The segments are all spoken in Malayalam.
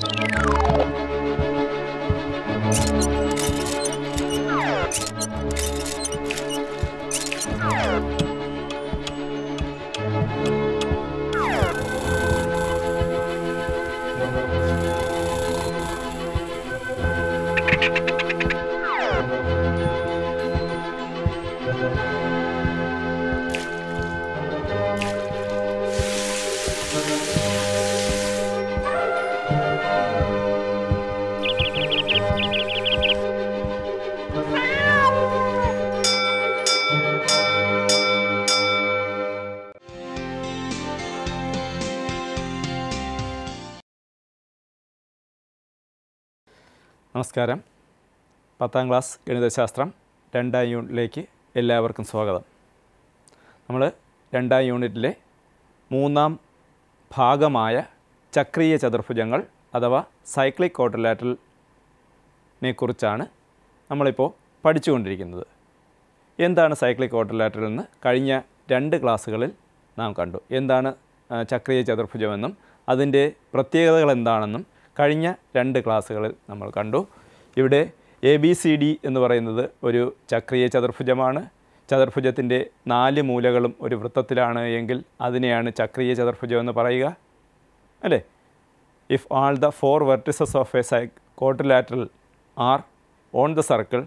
Thank you നമസ്കാരം പത്താം ക്ലാസ് ഗണിതശാസ്ത്രം രണ്ടാം യൂണിറ്റിലേക്ക് എല്ലാവർക്കും സ്വാഗതം നമ്മൾ രണ്ടാം യൂണിറ്റിലെ മൂന്നാം ഭാഗമായ ചക്രീയ ചതുർഭുജങ്ങൾ അഥവാ സൈക്ലിക് കോട്ടലാറ്റലിനെ കുറിച്ചാണ് നമ്മളിപ്പോൾ പഠിച്ചുകൊണ്ടിരിക്കുന്നത് എന്താണ് സൈക്ലിക് കോട്ടലാറ്റൽ എന്ന് കഴിഞ്ഞ രണ്ട് ക്ലാസ്സുകളിൽ നാം കണ്ടു എന്താണ് ചക്രീയ ചതുർഭുജമെന്നും അതിൻ്റെ പ്രത്യേകതകൾ എന്താണെന്നും കഴിഞ്ഞ രണ്ട് ക്ലാസ്സുകളിൽ നമ്മൾ കണ്ടു ഇവിടെ എ ബി സി ഡി എന്ന് പറയുന്നത് ഒരു ചക്രീയ ചതുർഭുജമാണ് ചതുർഭുജത്തിൻ്റെ നാല് മൂലകളും ഒരു വൃത്തത്തിലാണ് എങ്കിൽ അതിനെയാണ് ചക്രീയ ചതുർഭുജം എന്ന് പറയുക അല്ലേ if all the four vertices of a സൈ quadrilateral are on the circle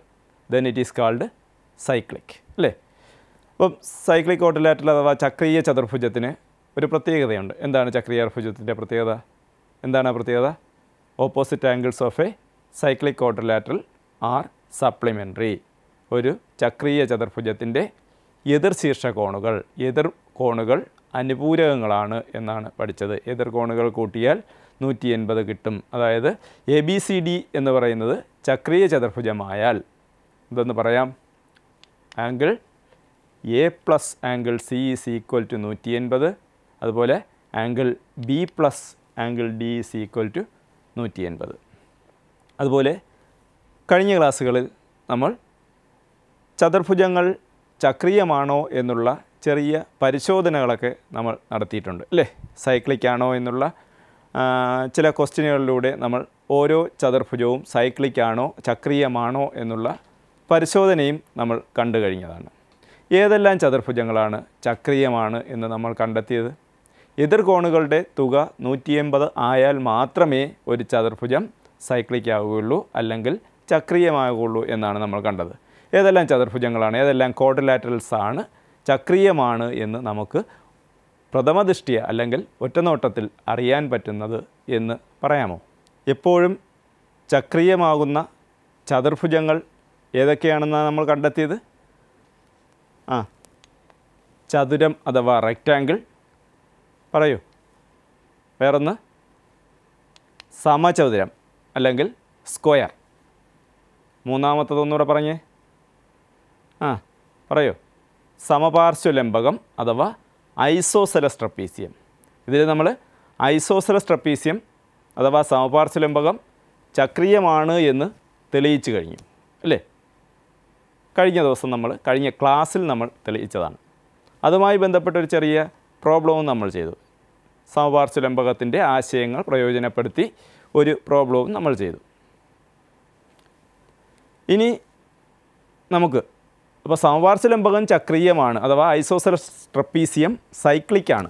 then it is called cyclic അല്ലേ അപ്പം സൈക്ലിക് ക്വാഡ്രിലാറ്ററൽ അഥവാ ചക്രീയ ചതുർഭുജത്തിന് ഒരു പ്രത്യേകതയുണ്ട് എന്താണ് ചക്രീയ ചതുർഭുജത്തിൻ്റെ പ്രത്യേകത എന്താണ് ആ പ്രത്യേകത opposite angles of a cyclic quadrilateral are supplementary ഒരു ചക്രീയ ചതുർഭുജത്തിൻ്റെ കോണുകൾ എതിർ കോണുകൾ അനുപൂരകങ്ങളാണ് എന്നാണ് പഠിച്ചത് എതിർകോണുകൾ കൂട്ടിയാൽ നൂറ്റി എൺപത് കിട്ടും അതായത് എ ബി സി ഡി എന്ന് പറയുന്നത് ചക്രീയ ചതുർഭുജമായാൽ എന്തെന്ന് പറയാം angle A plus angle C is equal to നൂറ്റി എൺപത് അതുപോലെ angle B plus angle D is equal to നൂറ്റി എൺപത് അതുപോലെ കഴിഞ്ഞ ക്ലാസ്സുകളിൽ നമ്മൾ ചതുർഭുജങ്ങൾ ചക്രീയമാണോ എന്നുള്ള ചെറിയ പരിശോധനകളൊക്കെ നമ്മൾ നടത്തിയിട്ടുണ്ട് അല്ലേ സൈക്ലിക് ആണോ എന്നുള്ള ചില ക്വസ്റ്റ്യനുകളിലൂടെ നമ്മൾ ഓരോ ചതുർഭുജവും സൈക്ലിക് ആണോ ചക്രീയമാണോ എന്നുള്ള പരിശോധനയും നമ്മൾ കണ്ടു കഴിഞ്ഞതാണ് ഏതെല്ലാം ചതുർഭുജങ്ങളാണ് ചക്രീയമാണ് എന്ന് നമ്മൾ കണ്ടെത്തിയത് എതിർകോണുകളുടെ തുക നൂറ്റി ആയാൽ മാത്രമേ ഒരു ചതുർഭുജം സൈക്ലിക് ആവുകയുള്ളൂ അല്ലെങ്കിൽ ചക്രീയമാകുകയുള്ളൂ എന്നാണ് നമ്മൾ കണ്ടത് ഏതെല്ലാം ചതുർഭുജങ്ങളാണ് ഏതെല്ലാം കോർഡിലാറ്ററൽസ് ആണ് ചക്രീയമാണ് എന്ന് നമുക്ക് പ്രഥമദൃഷ്ടിയ അല്ലെങ്കിൽ ഒറ്റനോട്ടത്തിൽ അറിയാൻ പറ്റുന്നത് എന്ന് പറയാമോ എപ്പോഴും ചക്രീയമാകുന്ന ചതുർഭുജങ്ങൾ ഏതൊക്കെയാണെന്നാണ് നമ്മൾ കണ്ടെത്തിയത് ആ ചതുരം അഥവാ റെക്റ്റാങ്കിൾ പറയൂ വേറൊന്ന് സമചതുരം അല്ലെങ്കിൽ സ്ക്വയർ മൂന്നാമത്തതൊന്നുകൂടെ പറഞ്ഞേ ആ പറയോ സമപാർശ്വലംബകം അഥവാ ഐസോസെലസ് ട്രപ്പീസിയം ഇതിൽ നമ്മൾ ഐസോസെലസ് ട്രപ്പീസിയം അഥവാ സമപാർശ്വലംബകം ചക്രീയമാണ് എന്ന് തെളിയിച്ചു കഴിഞ്ഞു അല്ലേ കഴിഞ്ഞ ദിവസം നമ്മൾ കഴിഞ്ഞ ക്ലാസ്സിൽ നമ്മൾ തെളിയിച്ചതാണ് അതുമായി ബന്ധപ്പെട്ടൊരു ചെറിയ പ്രോബ്ലവും നമ്മൾ ചെയ്തു സമപാർശ്വലംബകത്തിൻ്റെ ആശയങ്ങൾ പ്രയോജനപ്പെടുത്തി ഒരു പ്രോബ്ലവും നമ്മൾ ചെയ്തു ഇനി നമുക്ക് അപ്പോൾ സംവാർശലംബകം ചക്രീയമാണ് അഥവാ ഐസോസർ ട്രപ്പീസിയം സൈക്ലിക്കാണ്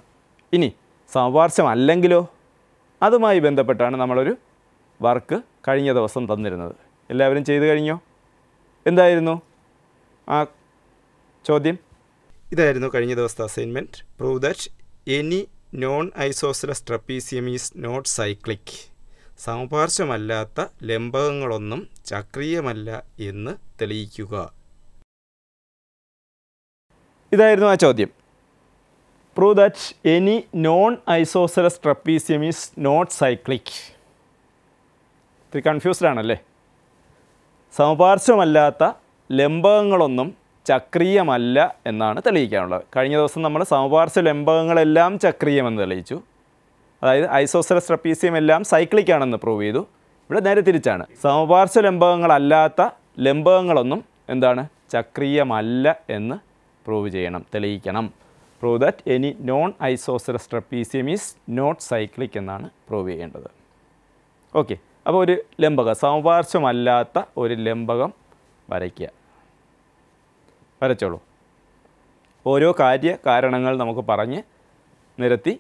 ഇനി സംവാർശം അല്ലെങ്കിലോ അതുമായി ബന്ധപ്പെട്ടാണ് നമ്മളൊരു വർക്ക് കഴിഞ്ഞ ദിവസം തന്നിരുന്നത് എല്ലാവരും ചെയ്തു കഴിഞ്ഞോ എന്തായിരുന്നു ആ ചോദ്യം ഇതായിരുന്നു കഴിഞ്ഞ ദിവസത്തെ assignment prove that any non isosceles trapezium is not cyclic സമപാർശ്വമല്ലാത്ത ലംബകങ്ങളൊന്നും ചക്രീയമല്ല എന്ന് തെളിയിക്കുക ഇതായിരുന്നു ആ ചോദ്യം prove that any non isosceles trapezium is not cyclic ഇത്തിരി കൺഫ്യൂസ്ഡ് ആണല്ലേ സമപാർശ്വമല്ലാത്ത ലംബകങ്ങളൊന്നും ചക്രീയമല്ല എന്നാണ് തെളിയിക്കാനുള്ളത് കഴിഞ്ഞ ദിവസം നമ്മൾ സമപാർശ്വ ലംബകങ്ങളെല്ലാം ചക്രീയമെന്ന് തെളിയിച്ചു അതായത് ഐസോസെലസ് ട്രപ്പീസിയം എല്ലാം സൈക്ലിക് ആണെന്ന് പ്രൂവ് ചെയ്തു ഇവിടെ നേരെ തിരിച്ചാണ് സമപാർശ്വ ലംബകങ്ങളല്ലാത്ത ലംബകങ്ങളൊന്നും എന്താണ് ചക്രീയമല്ല എന്ന് പ്രൂവ് ചെയ്യണം തെളിയിക്കണം prove that any non isosceles trapezium is not cyclic എന്നാണ് പ്രൂവ് ചെയ്യേണ്ടത് ഓക്കെ അപ്പോൾ ഒരു ലംബകം സമപാർശ്വമല്ലാത്ത ഒരു ലംബകം വരയ്ക്കുക വരച്ചോളൂ ഓരോ കാര്യ കാരണങ്ങൾ നമുക്ക് പറഞ്ഞ് നിരത്തി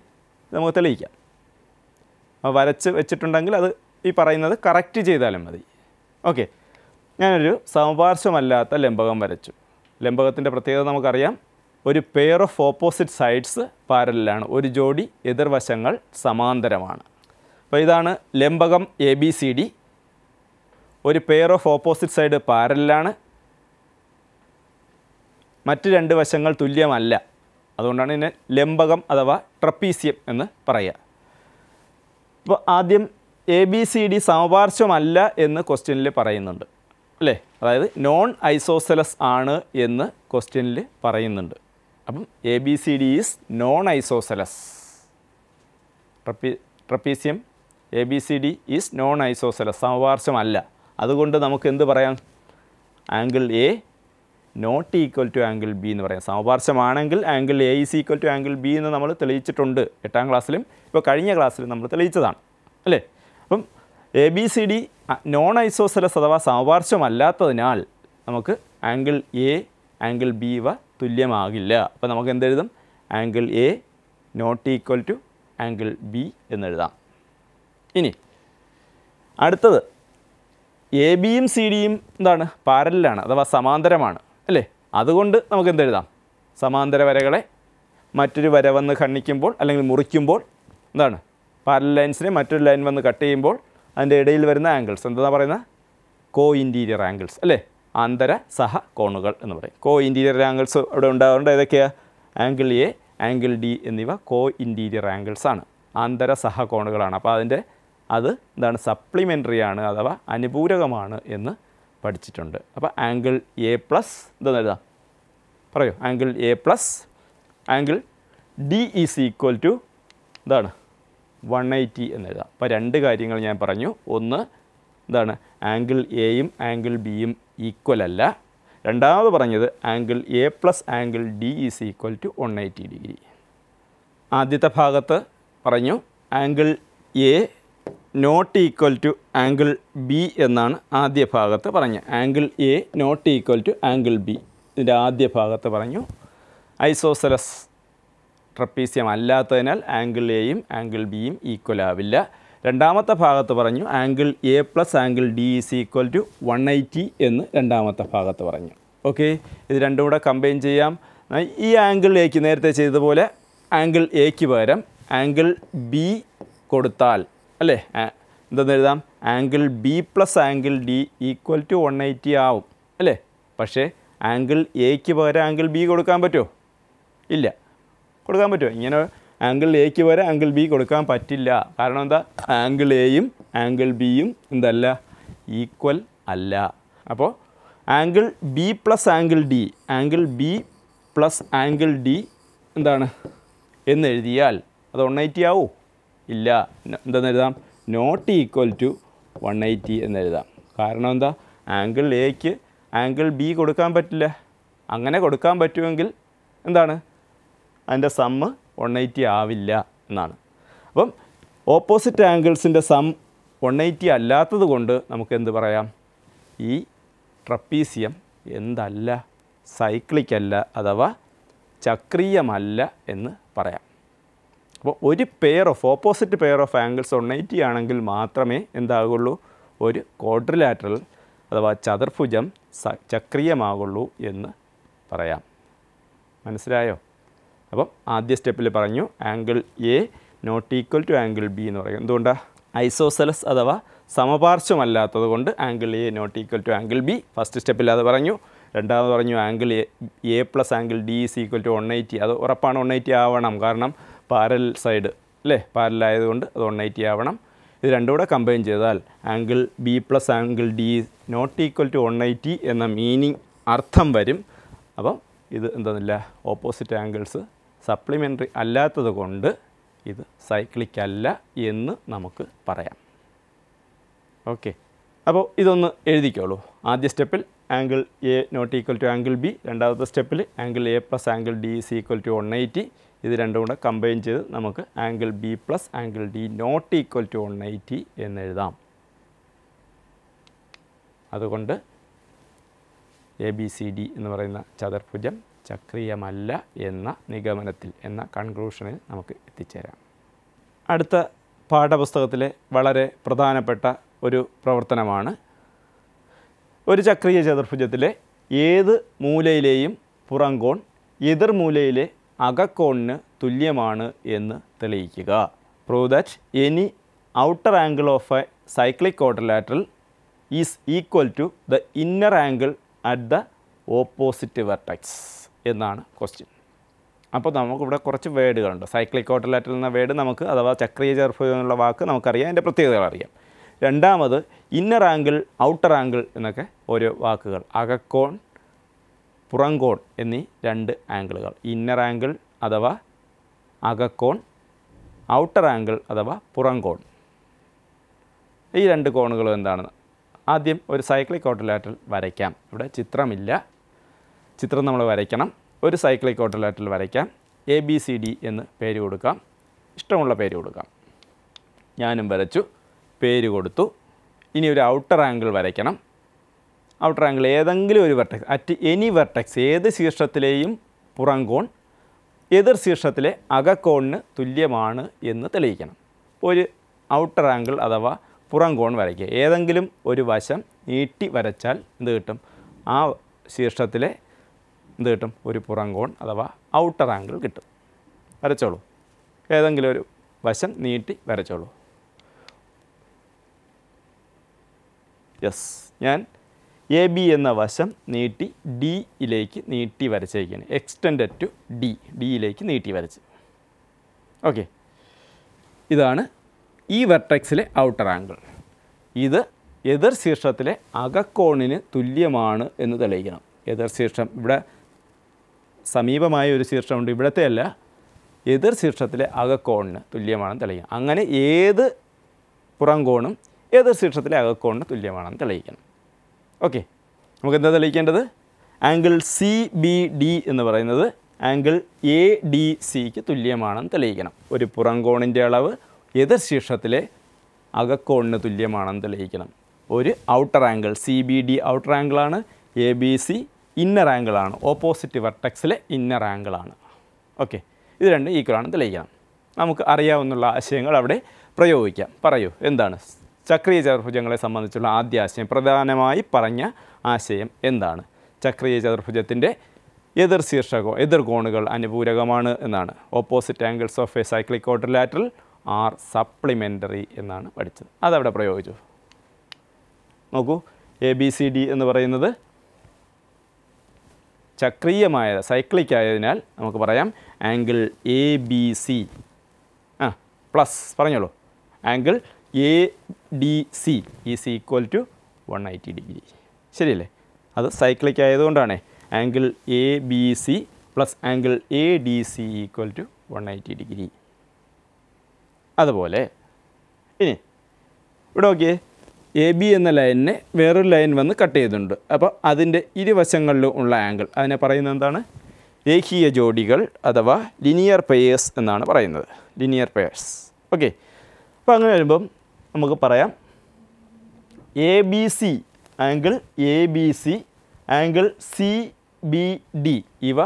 നമുക്ക് തെളിയിക്കാം വരച്ച് വെച്ചിട്ടുണ്ടെങ്കിൽ അത് ഈ പറയുന്നത് കറക്റ്റ് ചെയ്താലും മതി ഓക്കെ ഞാനൊരു സമപാർശ്വമല്ലാത്ത ലംബകം വരച്ചു ലംബകത്തിൻ്റെ പ്രത്യേകത നമുക്കറിയാം ഒരു പെയർ ഓഫ് ഓപ്പോസിറ്റ് സൈഡ്സ് പാരലാണ് ഒരു ജോഡി എതിർവശങ്ങൾ സമാന്തരമാണ് അപ്പോൾ ഇതാണ് ലംബകം എ ബി സി ഡി ഒരു പെയർ ഓഫ് ഓപ്പോസിറ്റ് സൈഡ് പാരലാണ് മറ്റ് രണ്ട് വശങ്ങൾ തുല്യമല്ല അതുകൊണ്ടാണ് ഇതിനെ ലംബകം അഥവാ ട്രപ്പീസിയം എന്ന് പറയുക അപ്പോൾ ആദ്യം എ ബി സി ഡി സമപാർശ്വമല്ല എന്ന് ക്വസ്റ്റ്യനിൽ പറയുന്നുണ്ട് അല്ലേ അതായത് നോൺ ഐസോസെലസ് ആണ് എന്ന് ക്വസ്റ്റ്യനിൽ പറയുന്നുണ്ട് അപ്പം A B C D is non isosceles ട്രപ്പി trapezium A B C D is non isosceles സമപാർശ്വമല്ല അതുകൊണ്ട് നമുക്ക് എന്ത് പറയാം angle A not equal to angle B എന്ന് പറയാം സമപാർശ്വമാണെങ്കിൽ angle A is equal to angle B എന്ന് നമ്മൾ തെളിയിച്ചിട്ടുണ്ട് എട്ടാം ക്ലാസ്സിലും ഇപ്പോൾ കഴിഞ്ഞ ക്ലാസ്സിലും നമ്മൾ തെളിയിച്ചതാണ് അല്ലേ അപ്പം A B C D non isosceles അഥവാ സമപാർശ്വമല്ലാത്തതിനാൽ നമുക്ക് ആംഗിൾ എ ആംഗിൾ ബി ഇവ തുല്യമാകില്ല അപ്പോൾ നമുക്ക് എന്തെഴുതും angle A not equal to angle B എന്നെഴുതാം ഇനി അടുത്തത് എ ബിയും സി ഡിയും എന്താണ് പാരലാണ് അഥവാ സമാന്തരമാണ് അല്ലേ അതുകൊണ്ട് നമുക്ക് എന്തെഴുതാം സമാന്തര വരകളെ മറ്റൊരു വര വന്ന് ഖണ്ണിക്കുമ്പോൾ അല്ലെങ്കിൽ മുറിക്കുമ്പോൾ എന്താണ് പാരൽ ലൈൻസിനെ മറ്റൊരു ലൈൻ വന്ന് കട്ട് ചെയ്യുമ്പോൾ അതിൻ്റെ ഇടയിൽ വരുന്ന ആംഗിൾസ് എന്താ പറയുന്നത് കോ ഇൻറ്റീരിയർ ആംഗിൾസ് അല്ലേ അന്തര സഹ കോണുകൾ എന്ന് പറയും കോ ഇൻറ്റീരിയർ ആംഗിൾസ് അവിടെ ഉണ്ടാകാറുണ്ട് ഏതൊക്കെയാണ് ആംഗിൾ എ ആംഗിൾ ഡി എന്നിവ കോ ഇൻറ്റീരിയർ ആംഗിൾസ് ആണ് അന്തര സഹ കോണുകളാണ് അപ്പോൾ അതിൻ്റെ അത് എന്താണ് സപ്ലിമെൻ്ററി ആണ് അഥവാ അനുപൂരകമാണ് എന്ന് പഠിച്ചിട്ടുണ്ട് അപ്പോൾ ആംഗിൾ എ പ്ലസ് എന്താ എഴുതാം പറയൂ angle A plus angle D is equal to എന്താണ് വൺ എയ്റ്റി എഴുതാം അപ്പോൾ രണ്ട് കാര്യങ്ങൾ ഞാൻ പറഞ്ഞു ഒന്ന് എന്താണ് ആംഗിൾ എയും ആംഗിൾ ബിയും ഈക്വൽ അല്ല രണ്ടാമത് പറഞ്ഞത് angle A plus angle D is equal to one eighty degree ആദ്യത്തെ ഭാഗത്ത് പറഞ്ഞു angle A not equal to angle B എന്നാണ് ആദ്യ ഭാഗത്ത് പറഞ്ഞു angle A not equal to angle B ഇതിൻ്റെ ആദ്യ ഭാഗത്ത് പറഞ്ഞു ഐസോസെലസ് ട്രപ്പീസ്യം അല്ലാത്തതിനാൽ ആംഗിൾ എയും ആംഗിൾ ബിയും ഈക്വൽ ആവില്ല രണ്ടാമത്തെ ഭാഗത്ത് പറഞ്ഞു angle A plus angle D is equal to one eighty എന്ന് രണ്ടാമത്തെ ഭാഗത്ത് പറഞ്ഞു ഓക്കെ ഇത് രണ്ടും കൂടെ കമ്പൈൻ ചെയ്യാം ഈ ആംഗിൾ എക്ക് നേരത്തെ ചെയ്തതുപോലെ ആംഗിൾ എക്ക് പകരം ആംഗിൾ ബി കൊടുത്താൽ അല്ലേ എന്തെന്ന് എഴുതാം angle B plus angle D equal to one eighty ആവും അല്ലേ പക്ഷേ ആംഗിൾ എക്ക് പകരം ആംഗിൾ ബി കൊടുക്കാൻ പറ്റുമോ ഇല്ല കൊടുക്കാൻ പറ്റുമോ ഇങ്ങനെ ആംഗിൾ എക്ക് പകരം ആംഗിൾ ബി കൊടുക്കാൻ പറ്റില്ല കാരണം എന്താ ആംഗിൾ എയും ആംഗിൾ ബിയും എന്തല്ല ഈക്വൽ അല്ല അപ്പോൾ angle B plus angle D angle B plus angle D എന്താണ് എന്നെഴുതിയാൽ അത് ഒൺ എയ്റ്റി ആവുമോ ഇല്ല എന്താണെന്ന് എഴുതാം not equal to one eighty എന്ന് എഴുതാം കാരണം എന്താ ആംഗിൾ എക്ക് ആംഗിൾ ബി കൊടുക്കാൻ പറ്റില്ല അങ്ങനെ കൊടുക്കാൻ പറ്റുമെങ്കിൽ എന്താണ് അതിൻ്റെ സമ്മ് വൺ എയ്റ്റി ആവില്ല എന്നാണ് അപ്പം ഓപ്പോസിറ്റ് ആംഗിൾസിൻ്റെ സം വൺ എയ്റ്റി അല്ലാത്തത് കൊണ്ട് നമുക്ക് എന്ത് പറയാം ഈ ട്രപ്പീസിയം എന്തല്ല സൈക്ലിക്കല്ല അഥവാ ചക്രീയമല്ല എന്ന് പറയാം അപ്പോൾ ഒരു pair of opposite pair of angles one eighty ആണെങ്കിൽ മാത്രമേ എന്താകുള്ളൂ ഒരു കോഡ്രിലാറ്ററൽ അഥവാ ചതുർഭുജം ചക്രീയമാകുള്ളൂ എന്ന് പറയാം മനസ്സിലായോ അപ്പം ആദ്യ സ്റ്റെപ്പിൽ പറഞ്ഞു angle A not equal to angle B എന്ന് പറയും എന്തുകൊണ്ടാണ് ഐസോസെലസ് അഥവാ സമപാർശ്വമല്ലാത്തത് കൊണ്ട് angle A not equal to angle B first സ്റ്റെപ്പിൽ അത് പറഞ്ഞു രണ്ടാമത് പറഞ്ഞു angle A A plus angle D is equal to one eighty അത് ഉറപ്പാണ് വൺ എയ്റ്റി ആവണം കാരണം പാരൽ സൈഡ് അല്ലേ പാരലായതുകൊണ്ട് അത് വൺ എയ്റ്റി ആവണം ഇത് രണ്ടും കൂടെ കമ്പൈൻ ചെയ്താൽ angle B plus angle D not equal to one eighty എന്ന മീനിങ് അർത്ഥം വരും അപ്പം ഇത് എന്തെന്നില്ല ഓപ്പോസിറ്റ് ആംഗിൾസ് സപ്ലിമെൻ്ററി അല്ലാത്തത് കൊണ്ട് ഇത് സൈക്ലിക്കല്ല എന്ന് നമുക്ക് പറയാം ഓക്കെ അപ്പോൾ ഇതൊന്ന് എഴുതിക്കോളൂ ആദ്യ സ്റ്റെപ്പിൽ angle A not equal to angle B രണ്ടാമത്തെ സ്റ്റെപ്പിൽ angle A plus angle D is equal to one eighty ഇത് രണ്ടും കൂടെ കമ്പൈൻ ചെയ്ത് നമുക്ക് angle B plus angle D not equal to one എന്ന് എഴുതാം അതുകൊണ്ട് എ ബി സി ഡി എന്ന് പറയുന്ന ചതുർഭുജം ചക്രീയമല്ല എന്ന നിഗമനത്തിൽ എന്ന കൺക്ലൂഷനിൽ നമുക്ക് എത്തിച്ചേരാം അടുത്ത പാഠപുസ്തകത്തിലെ വളരെ പ്രധാനപ്പെട്ട ഒരു പ്രവർത്തനമാണ് ഒരു ചക്രീയ ചതുർഭുജത്തിലെ ഏത് മൂലയിലെയും പുറംകോൺ എതിർമൂലയിലെ അകക്കോണിന് തുല്യമാണ് എന്ന് തെളിയിക്കുക prove that any outer angle of a cyclic quadrilateral is equal to the inner angle at the opposite vertex എന്നാണ് ക്വസ്റ്റ്യൻ അപ്പോൾ നമുക്കിവിടെ കുറച്ച് വേഡുകളുണ്ട് സൈക്ലിക് ക്വാഡ്രിലാറ്ററൽ എന്ന വേഡ് നമുക്ക് അഥവാ ചക്രീയ ചേർഫ്യം എന്നുള്ള വാക്ക് നമുക്കറിയാം അതിൻ്റെ പ്രത്യേകതകൾ അറിയാം രണ്ടാമത് ഇന്നർ ആംഗിൾ ഔട്ടർ ആംഗിൾ എന്നൊക്കെ ഓരോ വാക്കുകൾ അകക്കോൺ കോൺ എന്നീ രണ്ട് ആംഗിളുകൾ ഇന്നർ ആംഗിൾ അഥവാ അകക്കോൺ ഔട്ടർ ആംഗിൾ അഥവാ കോൺ ഈ രണ്ട് കോണുകളും എന്താണ് ആദ്യം ഒരു സൈക്ലിക് ഓട്ടോലാറ്റൽ വരയ്ക്കാം ഇവിടെ ചിത്രമില്ല ചിത്രം നമ്മൾ വരയ്ക്കണം ഒരു സൈക്ലിക് ഓട്ടോലാറ്റൽ വരയ്ക്കാം എ ബി സി ഡി എന്ന് പേര് കൊടുക്കാം ഇഷ്ടമുള്ള പേര് കൊടുക്കാം ഞാനും വരച്ചു പേര് കൊടുത്തു ഇനി ഒരു ഔട്ടർ ആംഗിൾ വരയ്ക്കണം ഔട്ടർ ആംഗിൾ ഏതെങ്കിലും ഒരു വെർട്ടെക്സ് അറ്റ് എനി വെർട്ടെക്സ് ഏത് ശീർഷത്തിലെയും പുറംകോൺ എതിർ ശീർഷത്തിലെ അകക്കോണിന് തുല്യമാണ് എന്ന് തെളിയിക്കണം ഒരു ഔട്ടർ ആംഗിൾ അഥവാ പുറംകോൺ വരയ്ക്കുക ഏതെങ്കിലും ഒരു വശം നീട്ടി വരച്ചാൽ എന്ത് കിട്ടും ആ ശീർഷത്തിലെ എന്ത് കിട്ടും ഒരു പുറംകോൺ അഥവാ ഔട്ടർ ആംഗിൾ കിട്ടും വരച്ചോളൂ ഏതെങ്കിലും ഒരു വശം നീട്ടി വരച്ചോളൂ യെസ് ഞാൻ എ ബി എന്ന വശം നീട്ടി ഡിയിലേക്ക് നീട്ടി വരച്ചേക്കാണ് എക്സ്റ്റെൻഡ് ടു ഡി ഡിയിലേക്ക് നീട്ടി വരച്ച് ഓക്കെ ഇതാണ് ഈ വെർട്ടെക്സിലെ ഔട്ടർ ആംഗിൾ ഇത് എതിർ ശീർഷത്തിലെ അകക്കോണിന് തുല്യമാണ് എന്ന് തെളിയിക്കണം എതിർ ശീർഷം ഇവിടെ സമീപമായ ഒരു ശീർഷമുണ്ട് ഇവിടത്തെ അല്ല എതിർ ശീർഷത്തിലെ അകക്കോണിന് തുല്യമാണെന്ന് തെളിയിക്കണം അങ്ങനെ ഏത് പുറംകോണും എതിർ ശീർഷത്തിലെ അകക്കോണിന് തുല്യമാണെന്ന് തെളിയിക്കണം ഓക്കെ നമുക്ക് എന്താ തെളിയിക്കേണ്ടത് ആംഗിൾ സി ബി ഡി എന്ന് പറയുന്നത് ആംഗിൾ എ ഡി സിക്ക് തുല്യമാണെന്ന് തെളിയിക്കണം ഒരു പുറംകോണിൻ്റെ അളവ് എതിർ ശീർഷത്തിലെ അകക്കോണിന് തുല്യമാണെന്ന് തെളിയിക്കണം ഒരു outer angle C B D outer ആംഗിളാണ് എ ബി സി ഇന്നർ ആംഗിളാണ് ഓപ്പോസിറ്റ് വെർട്ടക്സിലെ ഇന്നർ ആംഗിളാണ് ഓക്കെ ഇത് രണ്ടും ഈക്വലാണ് തെളിയിക്കണം നമുക്ക് അറിയാവുന്ന ആശയങ്ങൾ അവിടെ പ്രയോഗിക്കാം പറയൂ എന്താണ് ചക്രീയ ചതുർഭുജങ്ങളെ സംബന്ധിച്ചുള്ള ആദ്യ ആശയം പ്രധാനമായി പറഞ്ഞ ആശയം എന്താണ് ചക്രീയ ചതുർഭുജത്തിൻ്റെ എതിർ ശീർഷകോ കോണുകൾ അനുപൂരകമാണ് എന്നാണ് opposite angles of a cyclic quadrilateral are supplementary എന്നാണ് പഠിച്ചത് അതവിടെ പ്രയോഗിച്ചു നോക്കൂ എ ബി സി ഡി എന്ന് പറയുന്നത് ചക്രീയമായ സൈക്ലിക് ആയതിനാൽ നമുക്ക് പറയാം ആംഗിൾ എ ബി സി ആ പ്ലസ് പറഞ്ഞോളൂ angle A D C is equal to one eighty degree ശരിയല്ലേ അത് സൈക്ലിക്ക് ആയതുകൊണ്ടാണ് angle A B C plus angle A D C equal to one eighty degree അതുപോലെ ഇനി ഇവിടെ നോക്കിയേ എ ബി എന്ന ലൈനിനെ വേറൊരു ലൈൻ വന്ന് കട്ട് ചെയ്തിട്ടുണ്ട് അപ്പോൾ അതിൻ്റെ ഇരുവശങ്ങളിലും ഉള്ള ആംഗിൾ അതിനെ പറയുന്നത് എന്താണ് രേഖീയ ജോഡികൾ അഥവാ ലിനിയർ പെയേഴ്സ് എന്നാണ് പറയുന്നത് ലിനിയർ പെയേഴ്സ് ഓക്കെ അപ്പോൾ അങ്ങനെ വരുമ്പം നമുക്ക് പറയാം A B C angle A B C angle C B D ഇവ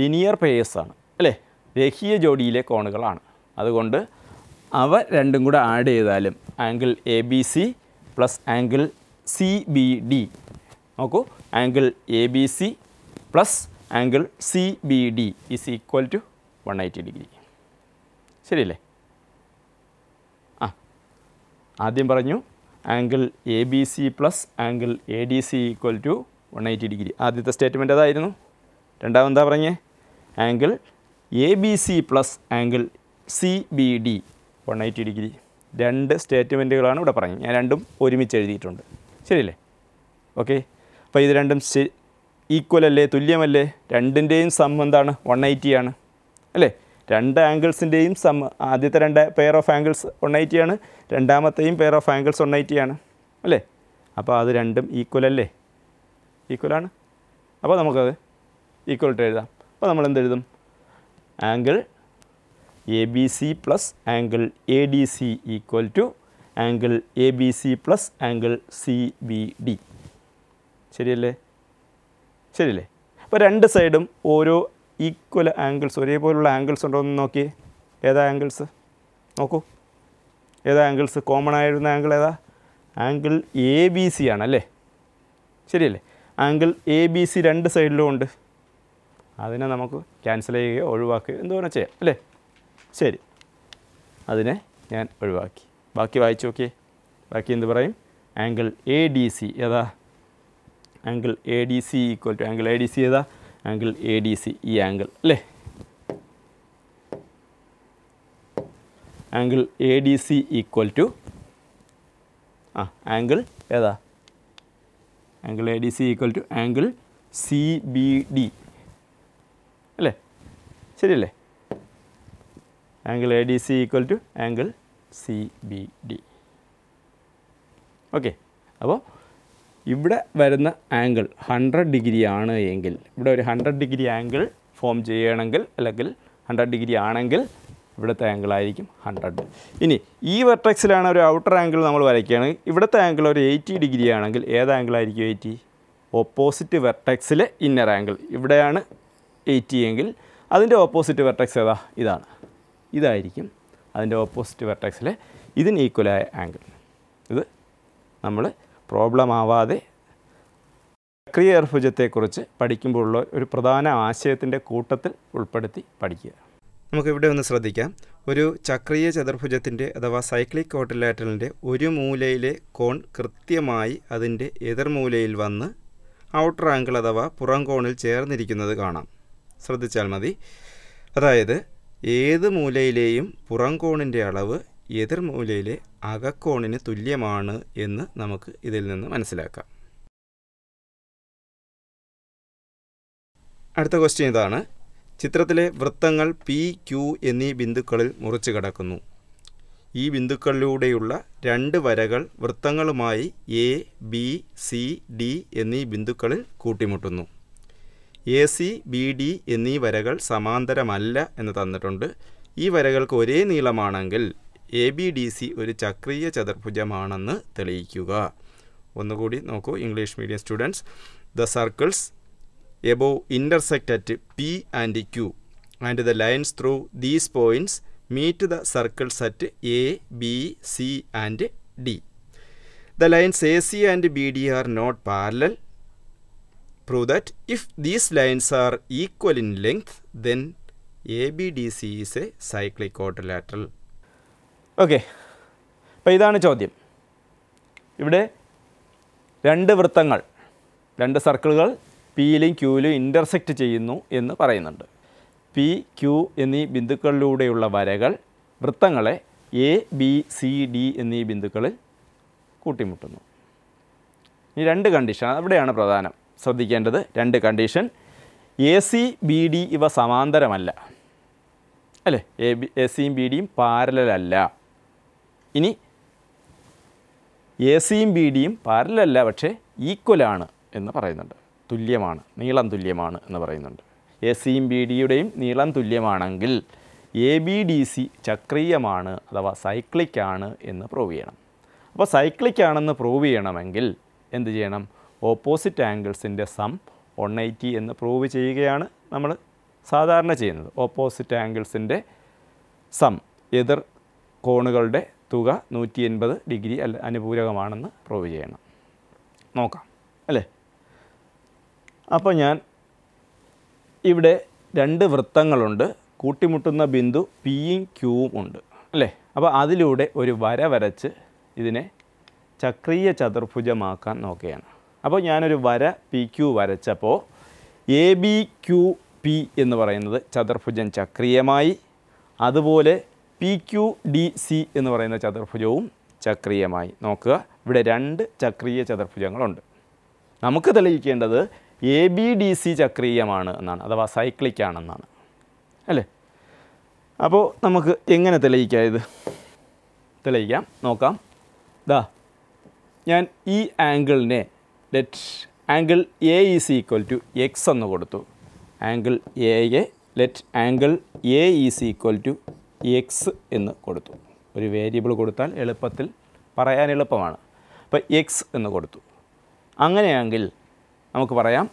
ലിനിയർ പേയേഴ്സാണ് അല്ലേ രേഖീയ ജോഡിയിലെ കോണുകളാണ് അതുകൊണ്ട് അവ രണ്ടും കൂടെ ആഡ് ചെയ്താലും angle A B C plus angle C B D നോക്കൂ angle A B C plus angle C B D is equal to one eighty degree ശരിയല്ലേ ആദ്യം പറഞ്ഞു angle A B C plus angle A D C equal to one eighty degree ആദ്യത്തെ സ്റ്റേറ്റ്മെൻ്റ് അതായിരുന്നു രണ്ടാമതാ പറഞ്ഞേ angle A B C plus angle C B D one eighty degree രണ്ട് സ്റ്റേറ്റ്മെൻറ്റുകളാണ് ഇവിടെ പറഞ്ഞത് ഞാൻ രണ്ടും ഒരുമിച്ച് എഴുതിയിട്ടുണ്ട് ശരിയല്ലേ ഓക്കെ അപ്പോൾ ഇത് രണ്ടും ഈക്വൽ അല്ലേ തുല്യമല്ലേ രണ്ടിൻ്റെയും സം എന്താണ് വൺ ആണ് അല്ലേ രണ്ട് ആംഗിൾസിൻ്റെയും സം ആദ്യത്തെ രണ്ട് പെയർ ഓഫ് ആംഗിൾസ് വൺ ആണ് രണ്ടാമത്തെയും പെയർ ഓഫ് ആങ്കിൾസ് വൺ ആണ് അല്ലേ അപ്പോൾ അത് രണ്ടും ഈക്വൽ അല്ലേ ഈക്വലാണ് അപ്പോൾ നമുക്കത് ഈക്വൽ ടു എഴുതാം അപ്പോൾ നമ്മൾ എന്തെഴുതും angle A B C plus angle A D C equal to angle A B C plus angle C B D ശരിയല്ലേ ശരിയല്ലേ അപ്പോൾ രണ്ട് സൈഡും ഓരോ ഈക്വൽ ആംഗിൾസ് ഒരേപോലുള്ള ആംഗിൾസ് ഉണ്ടോ എന്ന് നോക്കി ഏതാ ആംഗിൾസ് നോക്കൂ ഏതാ ആംഗിൾസ് കോമൺ ആയിരുന്ന ആംഗിൾ ഏതാ ആംഗിൾ എ ബി സി ആണല്ലേ ശരിയല്ലേ ആംഗിൾ എ ബി സി രണ്ട് സൈഡിലും ഉണ്ട് അതിനെ നമുക്ക് ക്യാൻസൽ ചെയ്യുകയോ ഒഴിവാക്കുകയോ എന്തോ ചെയ്യാം അല്ലേ ശരി അതിനെ ഞാൻ ഒഴിവാക്കി ബാക്കി വായിച്ചു നോക്കിയേ ബാക്കി എന്ത് പറയും ആംഗിൾ എ ഡി സി ഏതാ angle A D C equal to angle A D C ഏതാ ആംഗിൾ എ ഡി സി ഈ ആംഗിൾ അല്ലേ angle A D C equal to ആ ആംഗിൾ ഏതാ angle A D C equal to angle C B D അല്ലേ ശരിയല്ലേ angle A D C equal to angle C B D okay അപ്പോൾ ഇവിടെ വരുന്ന ആംഗിൾ ഹൺഡ്രഡ് ഡിഗ്രി ആണ് എങ്കിൽ ഇവിടെ ഒരു ഹൺഡ്രഡ് ഡിഗ്രി ആംഗിൾ ഫോം ചെയ്യണമെങ്കിൽ അല്ലെങ്കിൽ ഹൺഡ്രഡ് ഡിഗ്രി ആണെങ്കിൽ ഇവിടുത്തെ ആംഗിളായിരിക്കും ഹൺഡ്രഡ് ഇനി ഈ വെർട്ടക്സിലാണ് ഒരു ഔട്ടർ ആംഗിൾ നമ്മൾ വരയ്ക്കുകയാണ് ഇവിടുത്തെ ആംഗിൾ ഒരു എയ്റ്റി ഡിഗ്രി ആണെങ്കിൽ ഏത് ആംഗിളായിരിക്കും എയ്റ്റി ഓപ്പോസിറ്റ് വെർട്ടക്സിലെ ഇന്നർ ആംഗിൾ ഇവിടെയാണ് എയ്റ്റി എങ്കിൽ അതിൻ്റെ ഓപ്പോസിറ്റ് വെർട്ടക്സ് ഏതാ ഇതാണ് ഇതായിരിക്കും അതിൻ്റെ ഓപ്പോസിറ്റ് വെർട്ടക്സിലെ ഇതിന് ഈക്വലായ ആംഗിൾ ഇത് നമ്മൾ പ്രോബ്ലം ആവാതെ ചക്രീയ പഠിക്കുമ്പോഴുള്ള ഒരു പ്രധാന ആശയത്തിൻ്റെ കൂട്ടത്തിൽ ഉൾപ്പെടുത്തി പഠിക്കുക നമുക്കിവിടെ ഒന്ന് ശ്രദ്ധിക്കാം ഒരു ചക്രീയ ചതുർഭുജത്തിൻ്റെ അഥവാ സൈക്ലിക് കോട്ടിലാറ്റലിൻ്റെ ഒരു മൂലയിലെ കോൺ കൃത്യമായി അതിൻ്റെ എതിർമൂലയിൽ വന്ന് ഔട്ടർ ആംഗിൾ അഥവാ പുറം കോണിൽ ചേർന്നിരിക്കുന്നത് കാണാം ശ്രദ്ധിച്ചാൽ മതി അതായത് ഏത് മൂലയിലെയും പുറം കോണിൻ്റെ അളവ് എതിർമൂലയിലെ അകക്കോണിന് തുല്യമാണ് എന്ന് നമുക്ക് ഇതിൽ നിന്ന് മനസ്സിലാക്കാം അടുത്ത ക്വസ്റ്റ്യൻ ഇതാണ് ചിത്രത്തിലെ വൃത്തങ്ങൾ പി ക്യു എന്നീ ബിന്ദുക്കളിൽ മുറിച്ചു കിടക്കുന്നു ഈ ബിന്ദുക്കളിലൂടെയുള്ള രണ്ട് വരകൾ വൃത്തങ്ങളുമായി എ ബി സി ഡി എന്നീ ബിന്ദുക്കളിൽ കൂട്ടിമുട്ടുന്നു എ സി ബി ഡി എന്നീ വരകൾ സമാന്തരമല്ല എന്ന് തന്നിട്ടുണ്ട് ഈ വരകൾക്ക് ഒരേ നീളമാണെങ്കിൽ എ ബി ഡി സി ഒരു ചക്രീയ ചതുർഭുജമാണെന്ന് തെളിയിക്കുക ഒന്നുകൂടി നോക്കൂ English medium students the circles above intersect at P and Q and the lines through these points meet the circles at A, B, C and D. The lines AC and BD are not parallel. Prove that if these lines are equal in length, then ABDC is a cyclic quadrilateral. Okay അപ്പോൾ ഇതാണ് ചോദ്യം ഇവിടെ രണ്ട് വൃത്തങ്ങൾ രണ്ട് സർക്കിളുകൾ പിയിലും ക്യൂയിലും ഇൻ്റർസെക്റ്റ് ചെയ്യുന്നു എന്ന് പറയുന്നുണ്ട് പി ക്യു എന്നീ ബിന്ദുക്കളിലൂടെയുള്ള വരകൾ വൃത്തങ്ങളെ എ ബി സി ഡി എന്നീ ബിന്ദുക്കളിൽ കൂട്ടിമുട്ടുന്നു ഈ രണ്ട് കണ്ടീഷൻ അവിടെയാണ് പ്രധാനം ശ്രദ്ധിക്കേണ്ടത് രണ്ട് condition A C B D ഇവ സമാന്തരമല്ല അല്ലേ എ ബി എ സിയും ബി ഡിയും പാരലല്ല ഇനി എ സിയും ബി ഡിയും പാരലല്ല പക്ഷേ ഈക്വലാണ് എന്ന് പറയുന്നുണ്ട് തുല്യമാണ് നീളം തുല്യമാണ് എന്ന് പറയുന്നുണ്ട് എ സിയും ബി ഡിയുടെയും നീളം തുല്യമാണെങ്കിൽ എ ബി ഡി സി ചക്രീയമാണ് അഥവാ സൈക്ലിക്കാണ് എന്ന് പ്രൂവ് ചെയ്യണം അപ്പോൾ സൈക്ലിക്കാണെന്ന് പ്രൂവ് ചെയ്യണമെങ്കിൽ എന്ത് ചെയ്യണം ഓപ്പോസിറ്റ് ആംഗിൾസിൻ്റെ സം വൺ എയ്റ്റി എന്ന് പ്രൂവ് ചെയ്യുകയാണ് നമ്മൾ സാധാരണ ചെയ്യുന്നത് ഓപ്പോസിറ്റ് ആംഗിൾസിൻ്റെ സം എതിർ കോണുകളുടെ തുക നൂറ്റി എൺപത് ഡിഗ്രി അല്ല അനുപൂരകമാണെന്ന് പ്രൂവ് ചെയ്യണം നോക്കാം അല്ലേ അപ്പോൾ ഞാൻ ഇവിടെ രണ്ട് വൃത്തങ്ങളുണ്ട് കൂട്ടിമുട്ടുന്ന ബിന്ദു പിയും ക്യൂവും ഉണ്ട് അല്ലേ അപ്പോൾ അതിലൂടെ ഒരു വര വരച്ച് ഇതിനെ ചക്രീയ ചതുർഭുജമാക്കാൻ നോക്കുകയാണ് അപ്പോൾ ഞാനൊരു വര പി ക്യൂ വരച്ചപ്പോൾ എ ബി ക്യൂ പി എന്ന് പറയുന്നത് ചതുർഭുജം ചക്രീയമായി അതുപോലെ പി ക്യൂ ഡി സി എന്ന് പറയുന്ന ചതുർഭുജവും ചക്രീയമായി നോക്കുക ഇവിടെ രണ്ട് ചക്രീയ ചതുർഭുജങ്ങളുണ്ട് നമുക്ക് തെളിയിക്കേണ്ടത് എ ബി ഡി സി ചക്രീയമാണ് എന്നാണ് അഥവാ സൈക്ലിക് ആണെന്നാണ് അല്ലേ അപ്പോൾ നമുക്ക് എങ്ങനെ തെളിയിക്കാം ഇത് തെളിയിക്കാം നോക്കാം ദാ ഞാൻ ഈ ആംഗിളിനെ let angle A is equal to X എന്ന് കൊടുത്തു ആംഗിൾ എയെ let angle A is equal to X എന്ന് കൊടുത്തു ഒരു വേരിയബിൾ കൊടുത്താൽ എളുപ്പത്തിൽ പറയാൻ എളുപ്പമാണ് അപ്പോൾ എക്സ് എന്ന് കൊടുത്തു അങ്ങനെയാണെങ്കിൽ നമുക്ക് പറയാം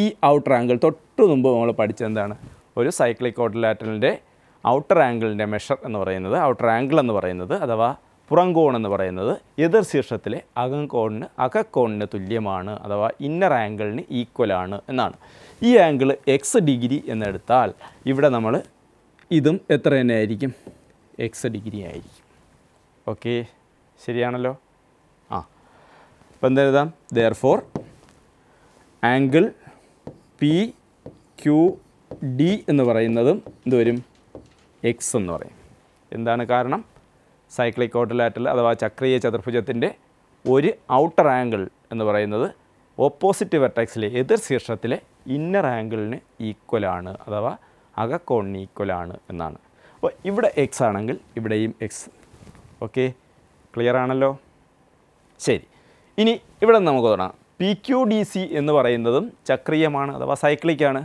ഈ ഔട്ടർ ആംഗിൾ തൊട്ട് മുമ്പ് നമ്മൾ പഠിച്ചെന്താണ് ഒരു സൈക്ലിക് ഓട്ടലാറ്റലിൻ്റെ ഔട്ടർ ആംഗിളിൻ്റെ മെഷർ എന്ന് പറയുന്നത് ഔട്ടർ ആംഗിൾ എന്ന് പറയുന്നത് അഥവാ കോൺ എന്ന് പറയുന്നത് എതിർ ശീർഷത്തിലെ അകംകോണിന് അകക്കോണിന് തുല്യമാണ് അഥവാ ഇന്നർ ആംഗിളിന് ഈക്വലാണ് എന്നാണ് ഈ ആംഗിൾ എക്സ് ഡിഗ്രി എന്നെടുത്താൽ ഇവിടെ നമ്മൾ ഇതും എത്ര തന്നെ ആയിരിക്കും എക്സ് ഡിഗ്രി ആയിരിക്കും ഓക്കെ ശരിയാണല്ലോ ആ അപ്പം എന്തെഴുതാം ദർ four angle P Q D എന്ന് പറയുന്നതും എന്തുവരും വരും എക്സ് എന്ന് പറയും എന്താണ് കാരണം സൈക്ലിക് ഓട്ടലാറ്റൽ അഥവാ ചക്രീയ ചതുർഭുജത്തിൻ്റെ ഒരു ഔട്ടർ ആംഗിൾ എന്ന് പറയുന്നത് ഓപ്പോസിറ്റ് വെർട്ടക്സിലെ എതിർ ശീർഷത്തിലെ ഇന്നർ ആംഗിളിന് ഈക്വലാണ് അഥവാ അകക്കോണിന് ഈക്വലാണ് എന്നാണ് അപ്പോൾ ഇവിടെ എക്സ് ആണെങ്കിൽ ഇവിടെയും എക്സ് ഓക്കെ ക്ലിയർ ആണല്ലോ ശരി ഇനി ഇവിടെ നമുക്ക് തുടങ്ങാം പി ക്യു ഡി സി എന്ന് പറയുന്നതും ചക്രീയമാണ് അഥവാ സൈക്ലിക്കാണ്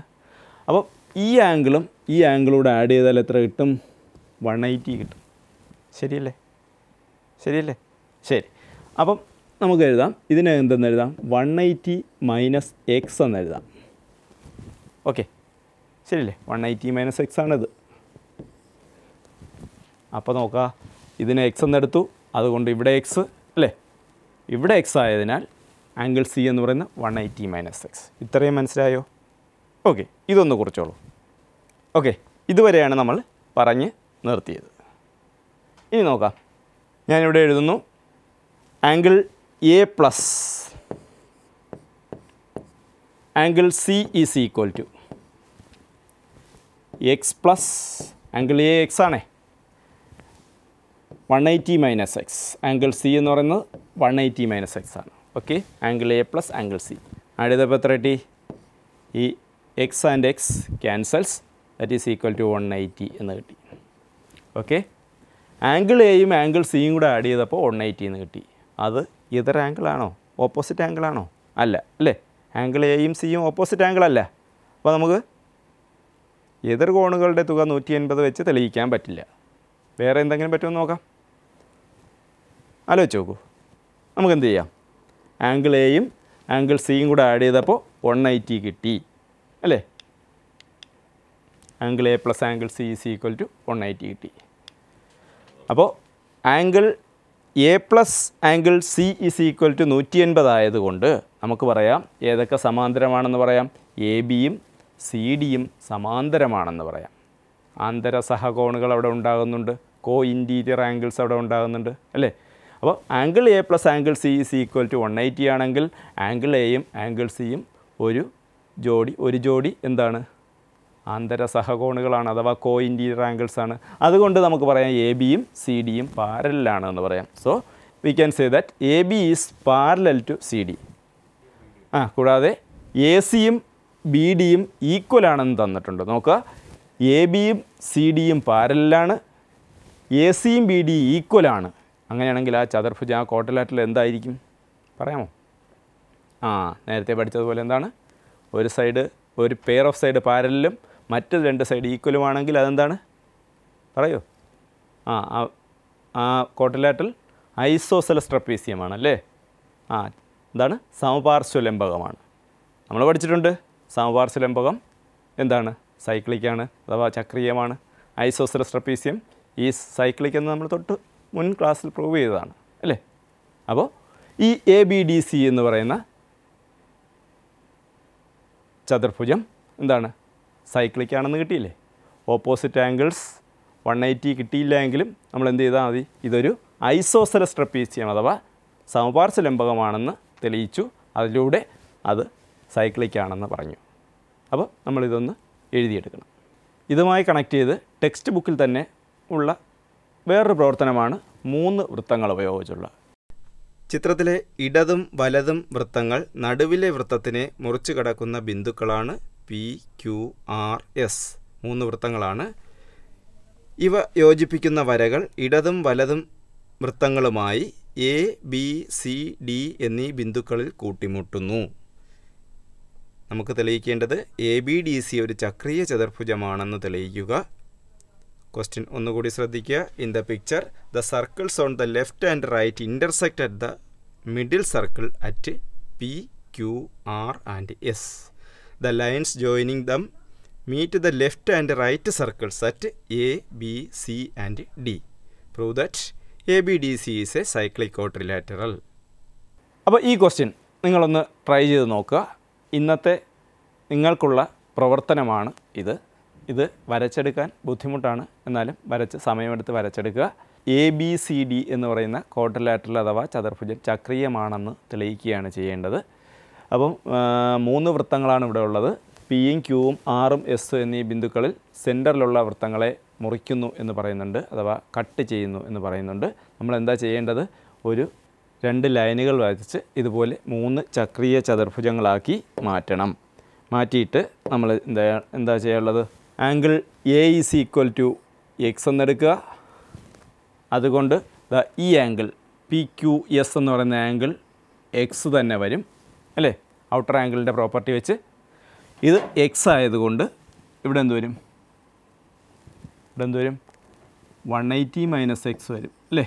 അപ്പോൾ ഈ ആംഗിളും ഈ ആംഗിളൂടെ ആഡ് ചെയ്താൽ എത്ര കിട്ടും വൺ എയ്റ്റി കിട്ടും ശരിയല്ലേ ശരിയല്ലേ ശരി അപ്പം നമുക്ക് എഴുതാം ഇതിനെ എന്തെന്ന് എഴുതാം വൺ എയ്റ്റി മൈനസ് എക്സ് എന്ന് എഴുതാം ഓക്കെ ശരിയല്ലേ വൺ എയ്റ്റി മൈനസ് എക്സ് ആണിത് അപ്പോൾ നോക്കാം ഇതിനെ എക്സ് എന്നെടുത്തു അതുകൊണ്ട് ഇവിടെ എക്സ് അല്ലേ ഇവിടെ എക്സ് ആയതിനാൽ ആംഗിൾ സി എന്ന് പറയുന്ന വൺ എയ്റ്റി മൈനസ് എക്സ് ഇത്രയും മനസ്സിലായോ ഓക്കെ ഇതൊന്ന് കുറച്ചോളൂ ഓക്കെ ഇതുവരെയാണ് നമ്മൾ പറഞ്ഞ് നിർത്തിയത് ഇനി നോക്കാം ഞാനിവിടെ എഴുതുന്നു angle A plus angle C is equal to X plus angle A X ആണേ one eighty minus X angle C എന്ന് പറയുന്നത് വൺ എയ്റ്റി മൈനസ് എക്സ് ആണ് okay angle A plus angle C add ചെയ്തപ്പോൾ എത്ര കിട്ടി ഈ X and X cancels that is equal to one eighty എന്ന് കിട്ടി ഓക്കെ ആംഗിൾ എയും ആംഗിൾ സിയും കൂടെ ആഡ് ചെയ്തപ്പോൾ വൺ എയ്റ്റി എന്ന് കിട്ടി അത് ഇതർ ആംഗിളാണോ ഓപ്പോസിറ്റ് ആംഗിളാണോ അല്ല അല്ലേ ആംഗിൾ എയും സിയും ഓപ്പോസിറ്റ് ആംഗിൾ അല്ല അപ്പോൾ നമുക്ക് എതിർ കോണുകളുടെ തുക നൂറ്റി എൺപത് വെച്ച് തെളിയിക്കാൻ പറ്റില്ല വേറെ എന്തെങ്കിലും പറ്റുമെന്ന് നോക്കാം ആലോചിച്ച് നോക്കൂ നമുക്ക് എന്ത് ചെയ്യാം ആംഗിൾ എയും ആംഗിൾ സിയും കൂടെ ആഡ് ചെയ്തപ്പോൾ വൺ എയ്റ്റി കിട്ടി അല്ലേ angle A plus angle C is equal to one eighty കിട്ടി അപ്പോൾ angle A plus angle C is equal to നൂറ്റി ആയതുകൊണ്ട് നമുക്ക് പറയാം ഏതൊക്കെ സമാന്തരമാണെന്ന് പറയാം എ ബിയും സി ഡിയും സമാന്തരമാണെന്ന് പറയാം ആന്തര സഹകോണുകൾ അവിടെ ഉണ്ടാകുന്നുണ്ട് കോ ഇൻറ്റീരിയർ ആംഗിൾസ് അവിടെ ഉണ്ടാകുന്നുണ്ട് അല്ലേ അപ്പോൾ angle A plus angle C is equal to one eighty ആണെങ്കിൽ ആംഗിൾ എയും ആംഗിൾ സിയും ഒരു ജോഡി ഒരു ജോഡി എന്താണ് ആന്തര സഹകോണുകളാണ് അഥവാ കോ ഇൻറ്റീരിയർ ആംഗിൾസ് ആണ് അതുകൊണ്ട് നമുക്ക് പറയാം എ ബിയും സി ഡിയും പാരലാണ് എന്ന് പറയാം so we can say that A B is parallel to C D ആ കൂടാതെ എ സിയും ബി ഡിയും ഈക്വൽ ആണെന്ന് തന്നിട്ടുണ്ട് നോക്കുക എ ബിയും സി ഡിയും പാരലാണ് എ സിയും ബി ഡിയും ആണ് അങ്ങനെയാണെങ്കിൽ ആ ചതുർഭുജ ആ കോട്ടലാറ്റിൽ എന്തായിരിക്കും പറയാമോ ആ നേരത്തെ പഠിച്ചതുപോലെ എന്താണ് ഒരു സൈഡ് ഒരു പെയർ ഓഫ് സൈഡ് പാരലും മറ്റ് രണ്ട് സൈഡ് ഈക്വലുമാണെങ്കിൽ അതെന്താണ് പറയോ ആ ആ കോട്ടലാറ്റൽ ഐസോസെലസ് ട്രപ്പീസിയമാണ് അല്ലേ ആ എന്താണ് സമപാർശ്വലംബകമാണ് നമ്മൾ പഠിച്ചിട്ടുണ്ട് സമപാർശ്വലംബകം എന്താണ് സൈക്ലിക്കാണ് അഥവാ ചക്രീയമാണ് ഐസോസെലസ് ട്രപ്പീസിയം ഈ സൈക്ലിക് എന്ന് നമ്മൾ തൊട്ട് മുൻ ക്ലാസ്സിൽ പ്രൂവ് ചെയ്തതാണ് അല്ലേ അപ്പോൾ ഈ എ ബി ഡി സി എന്ന് പറയുന്ന ചതുർഭുജം എന്താണ് സൈക്ലിക് ആണെന്ന് കിട്ടിയില്ലേ ഓപ്പോസിറ്റ് ആംഗിൾസ് വൺ എയ്റ്റി കിട്ടിയില്ല എങ്കിലും നമ്മൾ എന്ത് ചെയ്താൽ മതി ഇതൊരു ഐസോസല ട്രപ്പീസിയം അഥവാ സമപാർശ്വ ലംബകമാണെന്ന് തെളിയിച്ചു അതിലൂടെ അത് സൈക്ലിക് ആണെന്ന് പറഞ്ഞു അപ്പോൾ നമ്മളിതൊന്ന് എഴുതിയെടുക്കണം ഇതുമായി കണക്ട് ചെയ്ത് ടെക്സ്റ്റ് ബുക്കിൽ തന്നെ ഉള്ള വേറൊരു പ്രവർത്തനമാണ് മൂന്ന് വൃത്തങ്ങൾ ഉപയോഗിച്ചുള്ള ചിത്രത്തിലെ ഇടതും വലതും വൃത്തങ്ങൾ നടുവിലെ വൃത്തത്തിനെ മുറിച്ചു കടക്കുന്ന ബിന്ദുക്കളാണ് പി ക്യു ആർ എസ് മൂന്ന് വൃത്തങ്ങളാണ് ഇവ യോജിപ്പിക്കുന്ന വരകൾ ഇടതും വലതും വൃത്തങ്ങളുമായി എ ബി സി ഡി എന്നീ ബിന്ദുക്കളിൽ കൂട്ടിമുട്ടുന്നു നമുക്ക് തെളിയിക്കേണ്ടത് എ ബി ഡി സി ഒരു ചക്രീയ ചതുർഭുജമാണെന്ന് തെളിയിക്കുക ക്വസ്റ്റ്യൻ ഒന്നുകൂടി ശ്രദ്ധിക്കുക in the picture the circles on the left and right intersect at the middle circle at P Q R and S the lines joining them meet the left and right circles at A B C and D prove that A B D C is a cyclic quadrilateral അപ്പോൾ ഈ ക്വസ്റ്റ്യൻ നിങ്ങളൊന്ന് ട്രൈ ചെയ്ത് നോക്കുക ഇന്നത്തെ നിങ്ങൾക്കുള്ള പ്രവർത്തനമാണ് ഇത് ഇത് വരച്ചെടുക്കാൻ ബുദ്ധിമുട്ടാണ് എന്നാലും വരച്ച് സമയമെടുത്ത് വരച്ചെടുക്കുക എ ബി സി ഡി എന്ന് പറയുന്ന കോട്ടലാറ്ററൽ അഥവാ ചതുർഭുജം ചക്രീയമാണെന്ന് തെളിയിക്കുകയാണ് ചെയ്യേണ്ടത് അപ്പം മൂന്ന് വൃത്തങ്ങളാണ് ഇവിടെ ഉള്ളത് പിയും ക്യൂവും ആറും എസ് എന്നീ ബിന്ദുക്കളിൽ സെൻറ്ററിലുള്ള വൃത്തങ്ങളെ മുറിക്കുന്നു എന്ന് പറയുന്നുണ്ട് അഥവാ കട്ട് ചെയ്യുന്നു എന്ന് പറയുന്നുണ്ട് നമ്മൾ എന്താ ചെയ്യേണ്ടത് ഒരു രണ്ട് ലൈനുകൾ വരച്ച് ഇതുപോലെ മൂന്ന് ചക്രീയ ചതുർഭുജങ്ങളാക്കി മാറ്റണം മാറ്റിയിട്ട് നമ്മൾ എന്താ എന്താ ചെയ്യാനുള്ളത് angle A is equal to X എന്നെടുക്കുക അതുകൊണ്ട് ഈ ആംഗിൾ പി ക്യു എസ് എന്ന് പറയുന്ന ആംഗിൾ എക്സ് തന്നെ വരും അല്ലേ ഔട്ടർ ആംഗിളിൻ്റെ പ്രോപ്പർട്ടി വെച്ച് ഇത് എക്സ് ആയതുകൊണ്ട് ഇവിടെ എന്ത് വരും ഇവിടെ എന്ത് വരും വൺ എയ്റ്റി മൈനസ് എക്സ് വരും അല്ലേ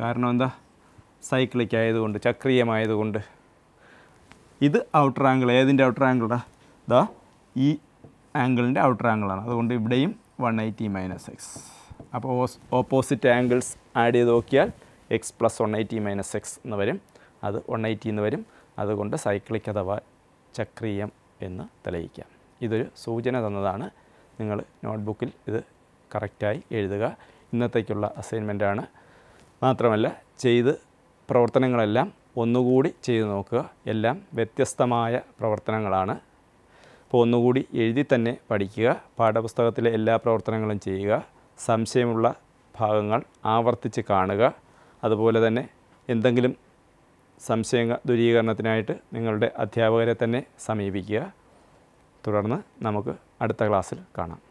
കാരണം എന്താ സൈക്ലിക് ആയതുകൊണ്ട് ചക്രീയമായതുകൊണ്ട് ഇത് ഔട്ടർ ആംഗിൾ ഏതിൻ്റെ ഔട്ടർ ആംഗിളാണ് ദാ ഈ ആംഗിളിൻ്റെ ഔട്ടർ ആംഗിളാണ് അതുകൊണ്ട് ഇവിടെയും വൺ എയ്റ്റി മൈനസ് എക്സ് അപ്പോൾ ഓപ്പോസിറ്റ് ആംഗിൾസ് ആഡ് ചെയ്ത് നോക്കിയാൽ X plus one eighty minus X എന്ന് വരും അത് വൺ എയ്റ്റി എന്ന് വരും അതുകൊണ്ട് സൈക്ലിക് അഥവാ ചക്രീയം എന്ന് തെളിയിക്കാം ഇതൊരു സൂചന തന്നതാണ് നിങ്ങൾ നോട്ട്ബുക്കിൽ ഇത് കറക്റ്റായി എഴുതുക ഇന്നത്തേക്കുള്ള അസൈൻമെൻറ്റാണ് മാത്രമല്ല ചെയ്ത് പ്രവർത്തനങ്ങളെല്ലാം ഒന്നുകൂടി ചെയ്തു നോക്കുക എല്ലാം വ്യത്യസ്തമായ പ്രവർത്തനങ്ങളാണ് അപ്പോൾ ഒന്നുകൂടി എഴുതി തന്നെ പഠിക്കുക പാഠപുസ്തകത്തിലെ എല്ലാ പ്രവർത്തനങ്ങളും ചെയ്യുക സംശയമുള്ള ഭാഗങ്ങൾ ആവർത്തിച്ച് കാണുക അതുപോലെ തന്നെ എന്തെങ്കിലും സംശയങ്ങൾ ദൂരീകരണത്തിനായിട്ട് നിങ്ങളുടെ അധ്യാപകരെ തന്നെ സമീപിക്കുക തുടർന്ന് നമുക്ക് അടുത്ത ക്ലാസ്സിൽ കാണാം